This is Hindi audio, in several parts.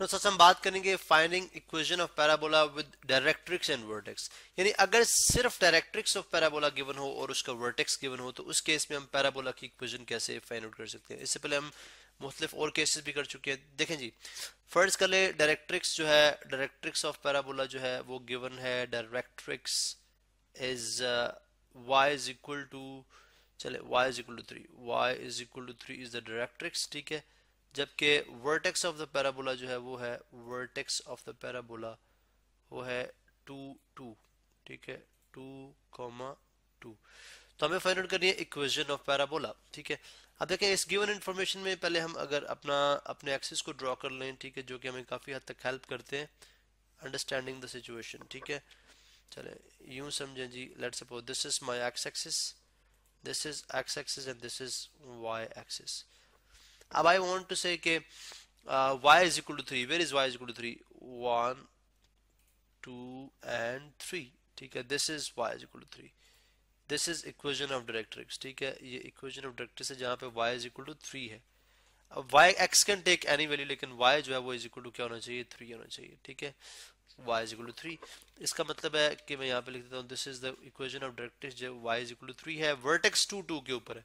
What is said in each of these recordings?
तो सबसे हम बात करेंगे finding equation of parabola with directrix and vertex यानी अगर सिर्फ डायरेक्ट्रिक्स ऑफ पैराबोला गिवन हो और उसका वर्टेक्स गिवन हो तो उस केस में हम पैराबोला की इक्वेशन कैसे फाइंड आउट कर सकते हैं इससे पहले हम मुख्तलिफ और केसेस भी कर चुके हैं देखें जी फर्ज कर ले डायरेक्ट्रिक्स जो है डायरेक्ट्रिक्स ऑफ पैराबोला जो है वो गिवन है directrix is y is equal to चले y is equal to three y is equal to three is the directrix ठीक है जबकि वर्टेक्स ऑफ द पैराबोला जो है वो है वर्टेक्स ऑफ द पैराबोला वो है टू टू ठीक है टू कॉमा टू तो हमें फाइंड आउट करनी है इक्वेशन ऑफ पैराबोला ठीक है अब देखें इस गिवन इन्फॉर्मेशन में पहले हम अगर अपना अपने एक्सिस को ड्रॉ कर लें ठीक है जो कि हमें काफ़ी हद तक हेल्प करते हैं अंडरस्टैंडिंग द सिचुएशन ठीक है चले यूं समझें जी let suppose this is my x axis this is x axis and this is y axis अब I want to say y is equal to three where is y is equal to three one two and three ठीक है this is y is equal to three this is equation of directrix ठीक है ये इक्वेशन ऑफ डायरेक्ट्रिक्स है जहाँ पे y is equal to three है अब y x can take any value लेकिन वाई जो है वो इज इक्वल टू क्या होना चाहिए थ्री होना चाहिए ठीक है y is equal to three इसका मतलब है कि मैं यहाँ पे लिख देता हूँ this is the equation of directrix जो y is equal to three है वर्टेक्स टू टू के ऊपर है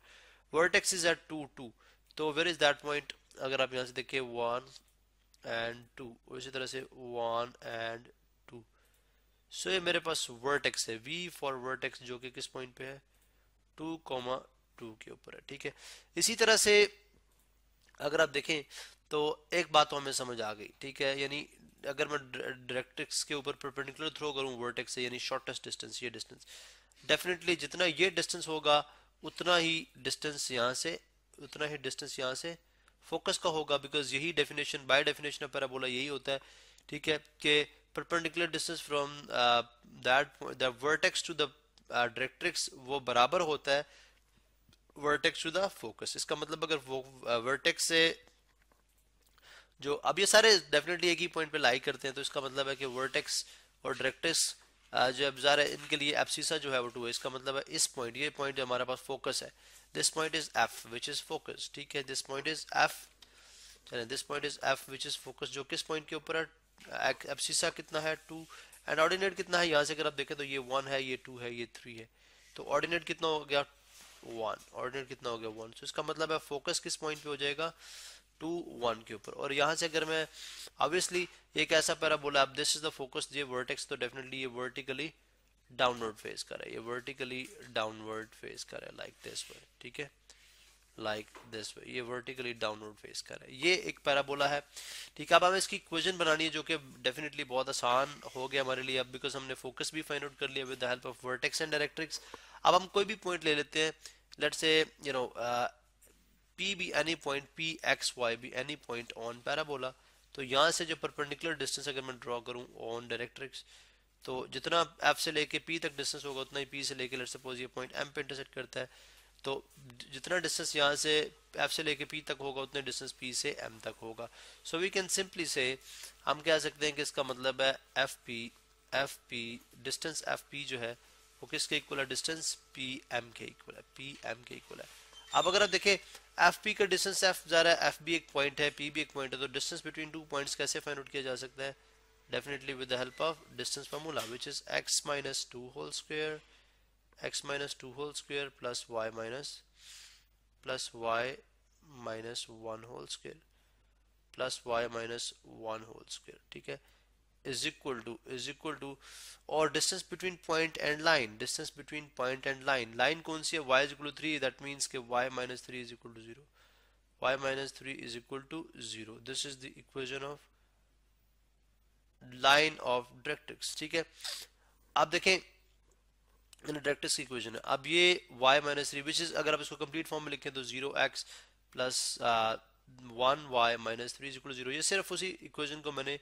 vertex is at two two तो वेर इज दैट पॉइंट अगर आप यहाँ से देखें वन एंड टू और इसी तरह से वन एंड टू सो ये मेरे पास वर्टेक्स है वी फॉर वर्टेक्स जो कि किस पॉइंट पे है टू कॉमा टू के ऊपर है ठीक है इसी तरह से अगर आप देखें तो एक बात तो हमें समझ आ गई ठीक है यानी अगर मैं डायरेक्ट्रिक्स के ऊपर परपेंडिकुलर थ्रो करूं वर्टेक्स से यानी शॉर्टेस्ट डिस्टेंस ये डिस्टेंस डेफिनेटली जितना ये डिस्टेंस होगा उतना ही डिस्टेंस यहाँ से उतना ही डिस्टेंस यहाँ से फोकस का होगा बिकॉज यही definition by definition of parabola यही होता है ठीक है कि perpendicular distance from that the vertex to the directrix वो बराबर होता है वर्टेक्स टू द फोकस इसका मतलब अगर वर्टेक्स uh, से जो अब ये सारे डेफिनेटली एक ही पॉइंट पे लाई करते हैं तो इसका मतलब है कि वर्टेक्स और डायरेक्ट्रिक्स uh, जो अब जा एब्जार है इनके लिए एप्सिसा जो है वो टू है इसका मतलब है इस पॉइंट ये पॉइंट हमारे पास फोकस है this point is f which is focus ठीक है this point is f चलें this point is f which is focus जो किस point के ऊपर है एब्सिसा कितना है टू एंड ऑर्डिनेट कितना है यहाँ से अगर आप देखें तो ये वन है ये टू है ये थ्री है तो ऑर्डिनेट कितना हो गया वन ऑर्डिनेट कितना हो गया वन तो so, इसका मतलब है फोकस किस पॉइंट पे हो जाएगा टू वन के ऊपर और यहाँ से अगर मैं ऑब्वियसली एक ऐसा पैरा बोला अब दिस इज द फोकस ये वर्टेक्स तो डेफिनेटली ये वर्टिकली डाउनवर्ड फेस कर रहा है ये वर्टिकली डाउनवर्ड फेस कर रहा है लाइक दिस वे ठीक है लाइक दिस वे ये वर्टिकली डाउनवर्ड फेस कर रहा है ये एक पैराबोला है ठीक है अब हमें इसकी क्वेश्चन बनानी है जो कि डेफिनेटली बहुत आसान हो गया हमारे लिए अब बिकॉज हमने फोकस भी फाइंड आउट कर लिया with the help of vertex and directrix अब हम कोई भी पॉइंट ले लेते हैं let say you know P be any point P x y be any point on parabola तो यहाँ से जो परपेंडिकुलर डिस्टेंस अगर मैं ड्रॉ करूँ ऑन डायरेक्ट्रिक्स तो जितना एफ से लेके पी तक डिस्टेंस होगा उतना ही पी से लेके लेट सपोज ये पॉइंट एम पे इंटरसेक्ट करता है तो जितना डिस्टेंस यहाँ से एफ से लेके पी तक होगा उतना डिस्टेंस पी से एम तक होगा सो वी कैन सिंपली से हम कह सकते हैं कि इसका मतलब है F P F P distance F P जो है वो किसके इक्वल है डिस्टेंस पी एम के इक्वल है पी एम के इक्वल है अब अगर आप देखें एफ पी का डिस्टेंस एफ जा रहा है एफ बी एक पॉइंट है पी भी एक पॉइंट है तो डिस्टेंस बिटवीन टू पॉइंट्स कैसे फाइंड आउट किया जा सकता है definitely with the help of distance formula which is x minus 2 whole square x minus 2 whole square plus y minus plus y minus 1 whole square plus y minus 1 whole square Okay, is equal to is equal to or distance between point and line distance between point and line line cone सी है y is equal to 3 that means के y minus 3 is equal to 0 y minus 3 is equal to 0 this is the equation of line of directrix ठीक है आप देखें डायरेक्ट्रिक्स की इक्वेशन है अब ये Y minus three which is अगर आप इसको कंप्लीट फॉर्म में लिखें तो zero X plus one Y minus three equal zero सिर्फ उसी इक्वेशन को मैंने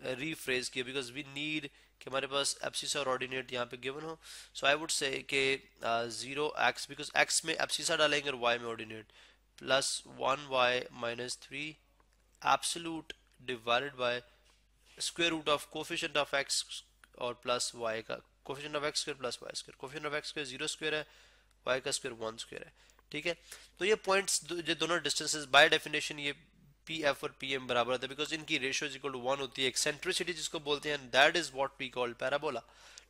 रीफ्रेज uh, किया बिकॉज वी नीड कि हमारे पास एप्सिसा और ऑर्डिनेट यहाँ पे गिवन हो सो आई वुड से कि जीरो एक्स बिकॉज एक्स में एप्सिसा डालेंगे और वाई में ordinate plus one Y minus three absolute divided by square root of coefficient of X और प्लस वाई का coefficient of X square plus Y square coefficient of X square zero square है वाई का स्क्वायर वन स्क्वेयर है ठीक है तो ये पॉइंट्स जो दोनों डिस्टेंसेस बाय डेफिनेशन ये पी एफ और पी एम बराबर होता है बिकॉज इनकी रेशियो इक्वल टू वन होती है एक्सेंट्रिसिटी जिसको बोलते हैं that is what we called parabola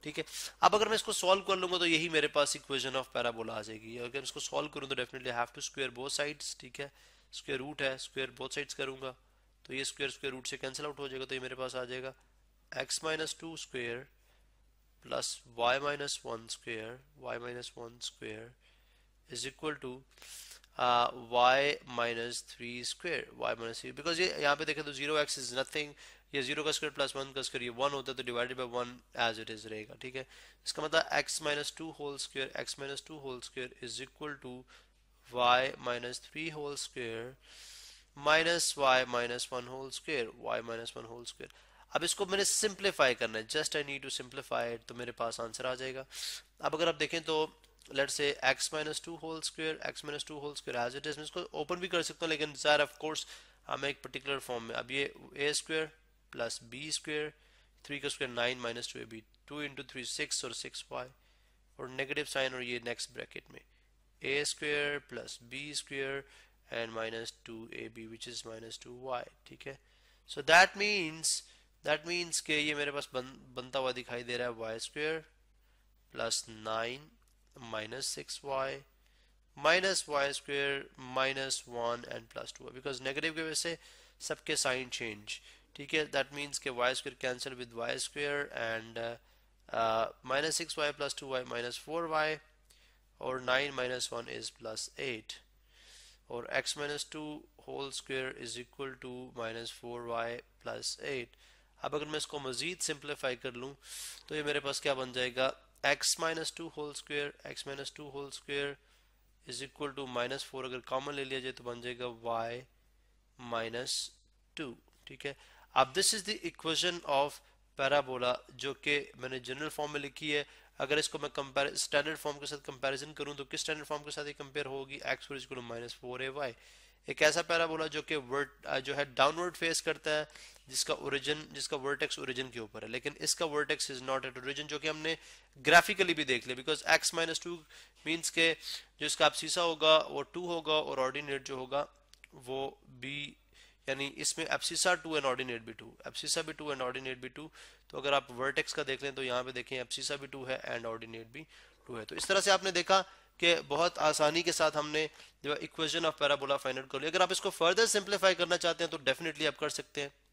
ठीक है अब अगर मैं इसको सॉल्व कर लूंगा तो यही मेरे पास इक्वेशन ऑफ पैराबोला आ जाएगी अगर इसको सॉल्व करूँ तो definitely have to square both sides ठीक है स्क्वेयर रूट है स्क्वेयर बोथ साइड्स करूंगा तो ये स्क्वेयर स्क्वेयर रूट से कैंसिल आउट हो जाएगा तो ये मेरे पास आ जाएगा X minus two square plus Y minus one square Y minus one square is equal to Y minus three square Y minus three because ये यहाँ पे देखें तो जीरो एक्स इज नथिंग ये जीरो का स्क्वायर प्लस वन का स्क्वायर ये वन होता है तो divided by one as it is रहेगा ठीक है इसका मतलब X minus two whole square X minus two whole square is equal to Y minus three whole square minus Y minus one whole square Y minus one whole square अब इसको मैंने सिंप्लीफाई करना है just I need to simplify तो मेरे पास आंसर आ जाएगा अब अगर आप देखें तो let say X minus two whole square X minus two whole square as it is इसको ओपन भी कर सकता हूँ लेकिन ज़ाहिर ऑफ कोर्स हम एक पर्टिकुलर फॉर्म में अब ये A square plus B square three का square nine minus two A B two into three six और सिक्स वाई और नेगेटिव साइन और ये नेक्स्ट ब्रैकेट में A square plus B square and minus 2ab which is minus 2y ठीक है so that means that means के ये मेरे पास बन, बनता हुआ दिखाई दे रहा है Y square plus nine minus six Y minus Y square minus one and plus two because नेगेटिव की वजह से सबके साइन चेंज ठीक है दैट मीन्स के Y square cancel with Y square and minus six Y plus two Y minus four Y और nine minus one is plus eight और x minus two whole square is equal to minus four Y plus eight अब अगर मैं इसको मज़ीद सिंप्लीफाई कर लूँ तो ये मेरे पास क्या बन जाएगा x minus two whole square x minus two whole square is equal to minus four अगर कॉमन ले लिया जाए तो बन जाएगा y माइनस टू ठीक है अब this is the equation of parabola जो कि मैंने जनरल फॉर्म में लिखी है अगर इसको मैं स्टैंडर्ड फॉर्म के साथ कंपैरिजन करूं तो किस स्टैंडर्ड फॉर्म के साथ ये कंपेयर होगी X equal minus four A Y एक ऐसा पैराबोला जो कि वर्ड जो है डाउनवर्ड फेस करता है जिसका ओरिजिन जिसका वर्टेक्स ओरिजिन के ऊपर है लेकिन इसका vertex is not at origin जो कि हमने ग्राफिकली भी देख लिया because X minus two means के जो इसका आप सीसा होगा वो टू होगा और ऑर्डिनेट जो होगा वो बी यानी इसमें एप्सिसा टू एंड ऑर्डिनेट भी टू एप्सिसा भी टू एंड ऑर्डिनेट भी टू तो अगर आप वर्टेक्स का देख लें तो यहाँ पे देखें एप्सिसा भी टू है एंड ऑर्डिनेट भी टू है तो इस तरह से आपने देखा कि बहुत आसानी के साथ हमने जो equation of parabola find out कर लिया अगर आप इसको फर्दर सिंप्लीफाई करना चाहते हैं तो डेफिनेटली आप कर सकते हैं